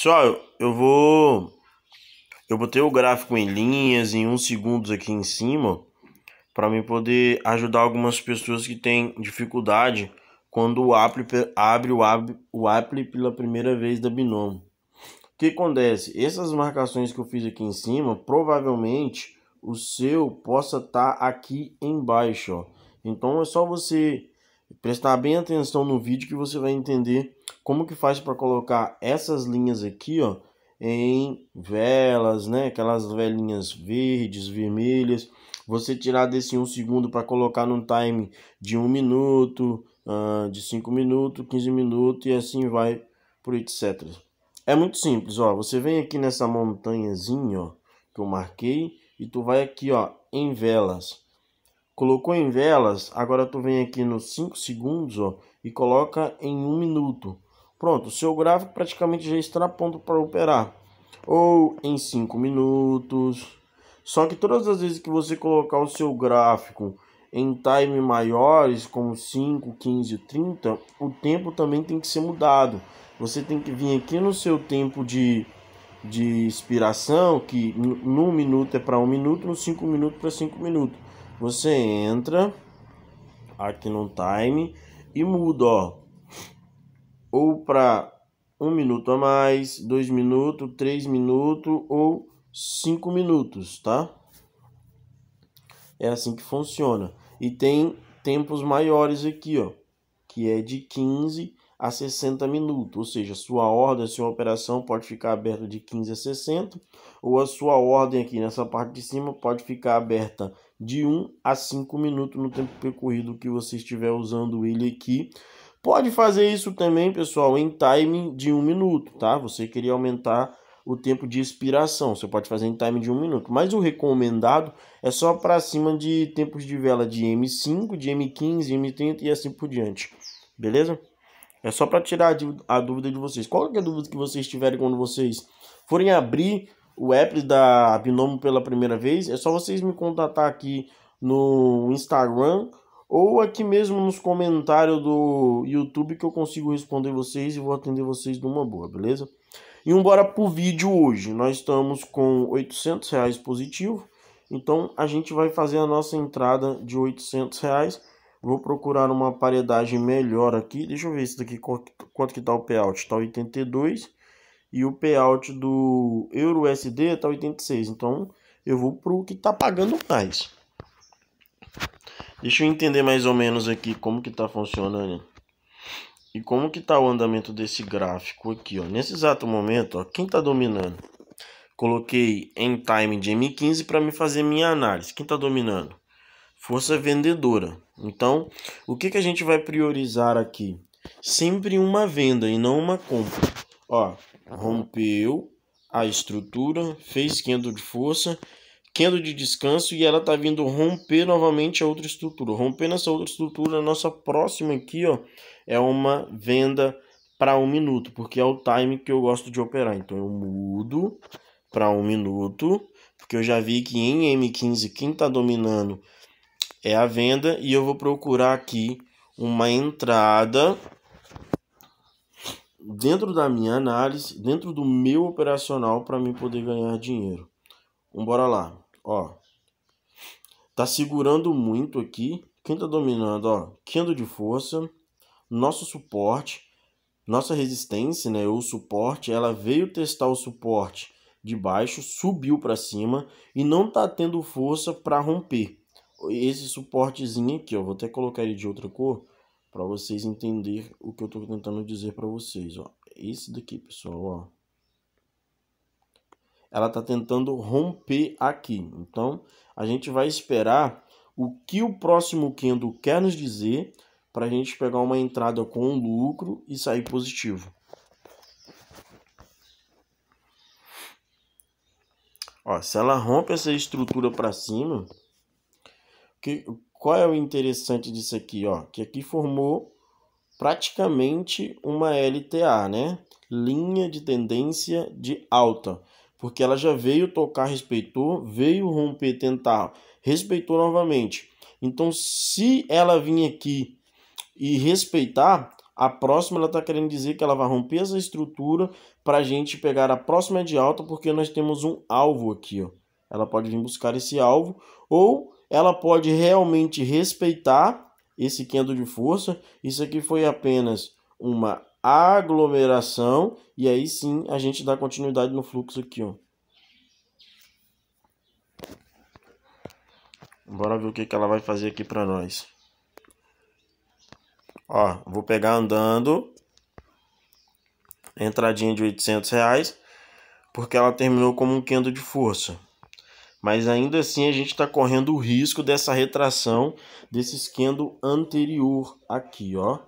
Pessoal, eu vou. Eu botei o gráfico em linhas, em uns segundos aqui em cima, para me poder ajudar algumas pessoas que têm dificuldade quando Apple abre o, abre o Apple pela primeira vez da Binomo. O que acontece? Essas marcações que eu fiz aqui em cima, provavelmente o seu possa estar tá aqui embaixo. Ó. Então é só você prestar bem atenção no vídeo que você vai entender como que faz para colocar essas linhas aqui, ó, em velas, né? Aquelas velinhas verdes, vermelhas. Você tirar desse um segundo para colocar num time de um minuto, uh, de cinco minutos, 15 minutos e assim vai por etc. É muito simples, ó. Você vem aqui nessa montanhazinha, ó, que eu marquei, e tu vai aqui, ó, em velas. Colocou em velas, agora tu vem aqui nos 5 segundos, ó, e coloca em 1 um minuto. Pronto, seu gráfico praticamente já está pronto para operar. Ou em 5 minutos. Só que todas as vezes que você colocar o seu gráfico em time maiores, como 5, 15, 30, o tempo também tem que ser mudado. Você tem que vir aqui no seu tempo de, de inspiração, que no minuto é para um minuto, no 5 minutos para 5 minutos. Você entra aqui no time e muda, ó ou para um minuto a mais, dois minutos, três minutos ou cinco minutos, tá? É assim que funciona. E tem tempos maiores aqui, ó, que é de 15 a 60 minutos, ou seja, sua ordem, sua operação pode ficar aberta de 15 a 60, ou a sua ordem aqui nessa parte de cima pode ficar aberta de 1 a 5 minutos no tempo percorrido que você estiver usando ele aqui. Pode fazer isso também, pessoal, em time de um minuto, tá? Você queria aumentar o tempo de expiração, você pode fazer em time de um minuto. Mas o recomendado é só para cima de tempos de vela de M5, de M15, M30 e assim por diante. Beleza? É só para tirar a dúvida de vocês. Qual é a dúvida que vocês tiverem quando vocês forem abrir o app da Binomo pela primeira vez? É só vocês me contatar aqui no Instagram ou aqui mesmo nos comentários do YouTube que eu consigo responder vocês e vou atender vocês numa boa, beleza? E embora pro vídeo hoje. Nós estamos com 800 reais positivo, então a gente vai fazer a nossa entrada de 800 reais. Vou procurar uma paredagem melhor aqui. Deixa eu ver isso daqui, tá, quanto que tá o payout. Tá 82 e o payout do Euro USD tá 86. Então eu vou pro que tá pagando mais. Deixa eu entender mais ou menos aqui como que tá funcionando e como que tá o andamento desse gráfico aqui, ó. Nesse exato momento, ó, quem tá dominando? Coloquei em time de M15 para me fazer minha análise. Quem tá dominando? Força vendedora. Então, o que que a gente vai priorizar aqui? Sempre uma venda e não uma compra. Ó, rompeu a estrutura, fez esquenta de força pequeno de descanso e ela está vindo romper novamente a outra estrutura. Rompendo essa outra estrutura, a nossa próxima aqui ó, é uma venda para um minuto, porque é o time que eu gosto de operar. Então eu mudo para um minuto, porque eu já vi que em M15 quem está dominando é a venda e eu vou procurar aqui uma entrada dentro da minha análise, dentro do meu operacional para mim poder ganhar dinheiro. Vamos lá ó. Tá segurando muito aqui. Quem tá dominando, ó, Kendo de força, nosso suporte, nossa resistência, né, o suporte, ela veio testar o suporte de baixo, subiu para cima e não tá tendo força para romper. Esse suportezinho aqui, ó, vou até colocar ele de outra cor para vocês entender o que eu tô tentando dizer para vocês, ó. Esse daqui, pessoal, ó ela está tentando romper aqui. Então, a gente vai esperar o que o próximo candle quer nos dizer para a gente pegar uma entrada com lucro e sair positivo. Ó, se ela rompe essa estrutura para cima, que, qual é o interessante disso aqui? Ó? Que aqui formou praticamente uma LTA, né? linha de tendência de alta porque ela já veio tocar, respeitou, veio romper, tentar, respeitou novamente. Então, se ela vir aqui e respeitar, a próxima ela está querendo dizer que ela vai romper essa estrutura para a gente pegar a próxima de alta, porque nós temos um alvo aqui. Ó. Ela pode vir buscar esse alvo, ou ela pode realmente respeitar esse quendo de força. Isso aqui foi apenas uma aglomeração, e aí sim a gente dá continuidade no fluxo aqui, ó. Bora ver o que, que ela vai fazer aqui para nós. Ó, vou pegar andando. Entradinha de 800 reais. Porque ela terminou como um quendo de força. Mas ainda assim a gente está correndo o risco dessa retração desse esquendo anterior aqui, ó.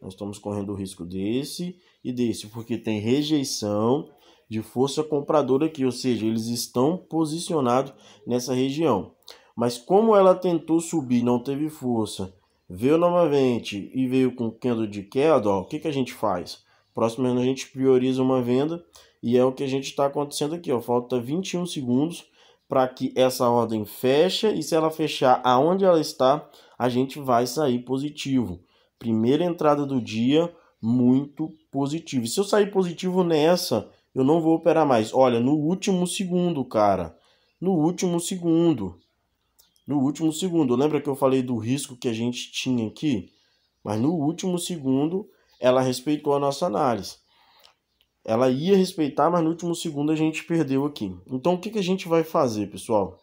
Nós estamos correndo o risco desse e desse, porque tem rejeição de força compradora aqui, ou seja, eles estão posicionados nessa região. Mas como ela tentou subir, não teve força, veio novamente e veio com candle de queda, ó, o que, que a gente faz? Próximo ano a gente prioriza uma venda e é o que a gente está acontecendo aqui. Ó, falta 21 segundos para que essa ordem feche e se ela fechar aonde ela está, a gente vai sair positivo. Primeira entrada do dia, muito positivo. E se eu sair positivo nessa, eu não vou operar mais. Olha, no último segundo, cara. No último segundo. No último segundo. Lembra que eu falei do risco que a gente tinha aqui? Mas no último segundo, ela respeitou a nossa análise. Ela ia respeitar, mas no último segundo a gente perdeu aqui. Então o que, que a gente vai fazer, pessoal?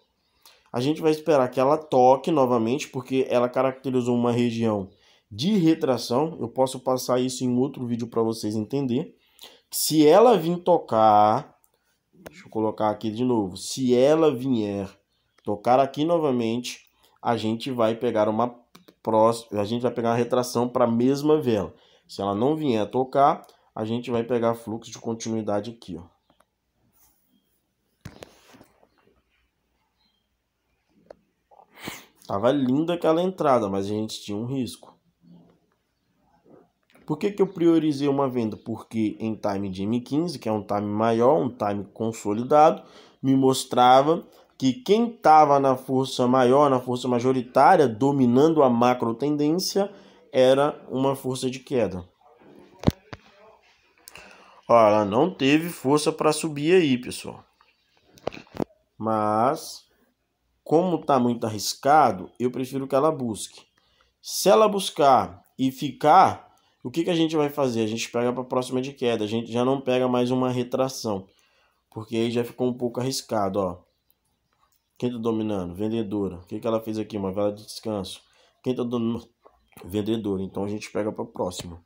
A gente vai esperar que ela toque novamente, porque ela caracterizou uma região de retração, eu posso passar isso em outro vídeo para vocês entender. Se ela vir tocar, deixa eu colocar aqui de novo, se ela vier tocar aqui novamente, a gente vai pegar uma próxima, a gente vai pegar a retração para a mesma vela. Se ela não vier tocar, a gente vai pegar fluxo de continuidade aqui, ó. Tava linda aquela entrada, mas a gente tinha um risco. Por que, que eu priorizei uma venda? Porque em time de M15, que é um time maior, um time consolidado, me mostrava que quem estava na força maior, na força majoritária, dominando a macro tendência, era uma força de queda. ela não teve força para subir aí, pessoal. Mas, como está muito arriscado, eu prefiro que ela busque. Se ela buscar e ficar, o que, que a gente vai fazer? A gente pega para a próxima de queda, a gente já não pega mais uma retração, porque aí já ficou um pouco arriscado, ó. Quem está dominando? Vendedora. O que, que ela fez aqui? Uma vela de descanso. Quem tá dominando? Vendedora. Então a gente pega para a próxima.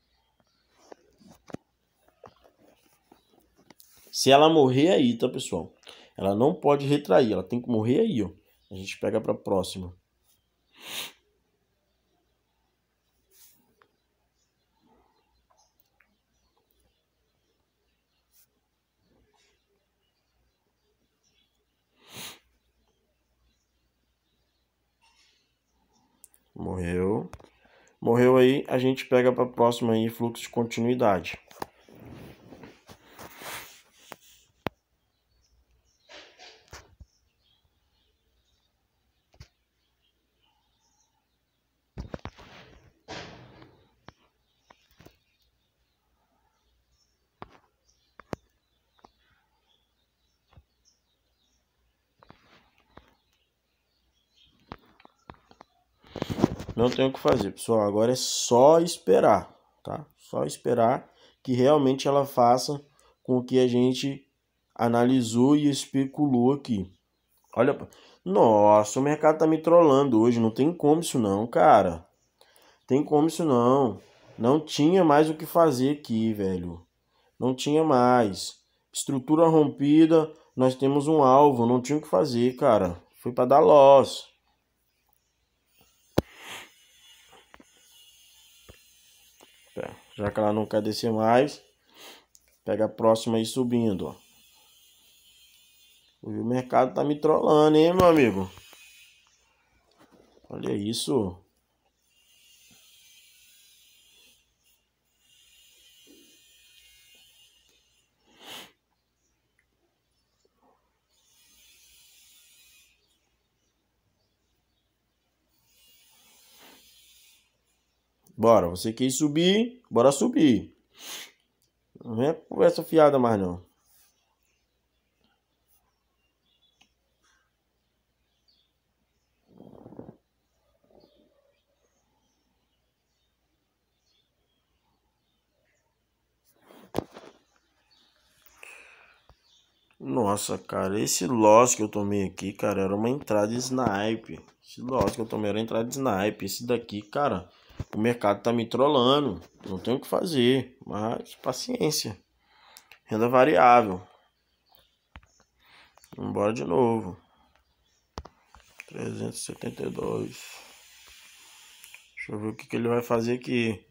Se ela morrer aí, tá, pessoal? Ela não pode retrair, ela tem que morrer aí, ó. A gente pega para a próxima. Morreu. Morreu aí, a gente pega para a próxima aí, fluxo de continuidade. Não tem o que fazer, pessoal. Agora é só esperar, tá? Só esperar que realmente ela faça com o que a gente analisou e especulou aqui. Olha, nossa, o mercado tá me trollando hoje, não tem como isso não, cara. Tem como isso não. Não tinha mais o que fazer aqui, velho. Não tinha mais. Estrutura rompida, nós temos um alvo, não tinha o que fazer, cara. Foi para dar loss. já que ela não quer descer mais. Pega a próxima aí subindo, ó. o mercado tá me trollando, hein, meu amigo? Olha isso. Bora, você quis subir, bora subir. Não é conversa fiada mais não. Nossa, cara, esse loss que eu tomei aqui, cara, era uma entrada de snipe. Esse loss que eu tomei era entrada de snipe. Esse daqui, cara, o mercado tá me trolando, não tenho o que fazer, mas paciência. Renda variável. Embora de novo. 372. Deixa eu ver o que, que ele vai fazer aqui.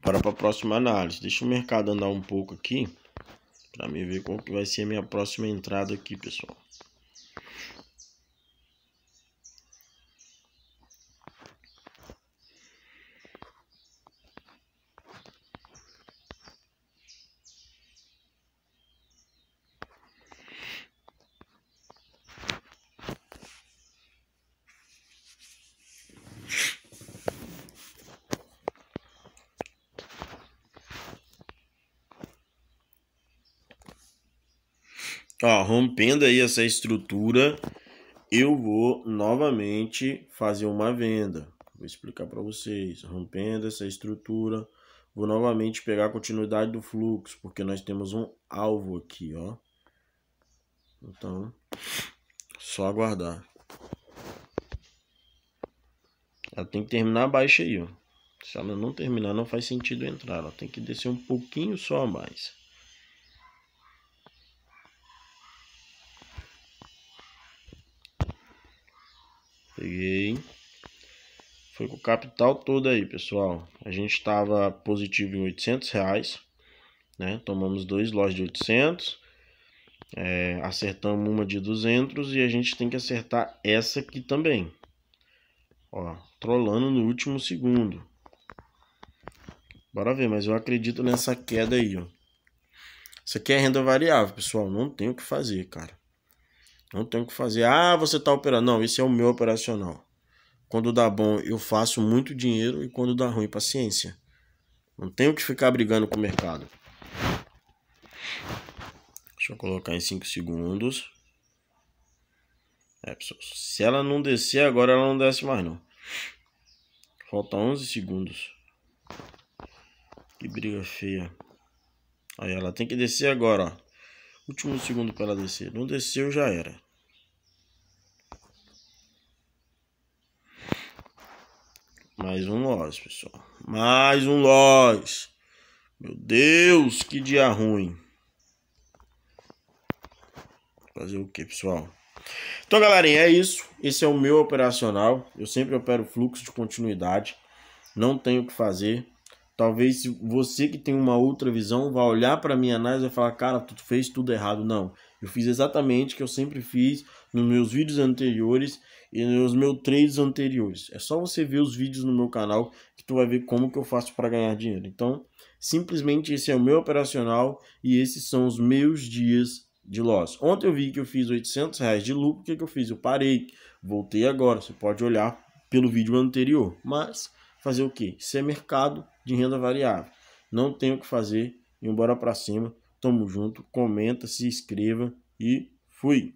Para para a próxima análise. Deixa o mercado andar um pouco aqui para mim ver qual que vai ser a minha próxima entrada aqui, pessoal. Ó, rompendo aí essa estrutura, eu vou novamente fazer uma venda. Vou explicar para vocês. Rompendo essa estrutura, vou novamente pegar a continuidade do fluxo, porque nós temos um alvo aqui, ó. Então, só aguardar. Ela tem que terminar abaixo aí, ó. Se ela não terminar, não faz sentido entrar. Ela tem que descer um pouquinho só a mais. Peguei. Foi com o capital todo aí, pessoal. A gente estava positivo em 800 reais, né? Tomamos dois lotes de 800. É, acertamos uma de 200 e a gente tem que acertar essa aqui também. Ó, trolando no último segundo. Bora ver, mas eu acredito nessa queda aí, ó. Isso aqui é renda variável, pessoal. Não tem o que fazer, cara. Não tenho que fazer, ah, você está operando. Não, esse é o meu operacional. Quando dá bom, eu faço muito dinheiro e quando dá ruim, paciência. Não tenho que ficar brigando com o mercado. Deixa eu colocar em 5 segundos. É, pessoal, se ela não descer agora, ela não desce mais não. Falta 11 segundos. Que briga feia. Aí ela tem que descer agora, ó. Último segundo para ela descer. Não desceu, já era. Mais um loss, pessoal. Mais um loss. Meu Deus, que dia ruim. Fazer o que, pessoal? Então, galerinha, é isso. Esse é o meu operacional. Eu sempre opero fluxo de continuidade. Não tenho o que fazer. Talvez se você que tem uma outra visão vai olhar para minha análise e falar, cara, tu fez tudo errado. Não. Eu fiz exatamente o que eu sempre fiz nos meus vídeos anteriores e nos meus trades anteriores. É só você ver os vídeos no meu canal que tu vai ver como que eu faço para ganhar dinheiro. Então, simplesmente esse é o meu operacional e esses são os meus dias de loss. Ontem eu vi que eu fiz 800 reais de lucro, o que, que eu fiz? Eu parei, voltei agora, você pode olhar pelo vídeo anterior, mas fazer o que? Isso é mercado de renda variável. Não tenho o que fazer, e embora para cima. Tamo junto, comenta, se inscreva e fui!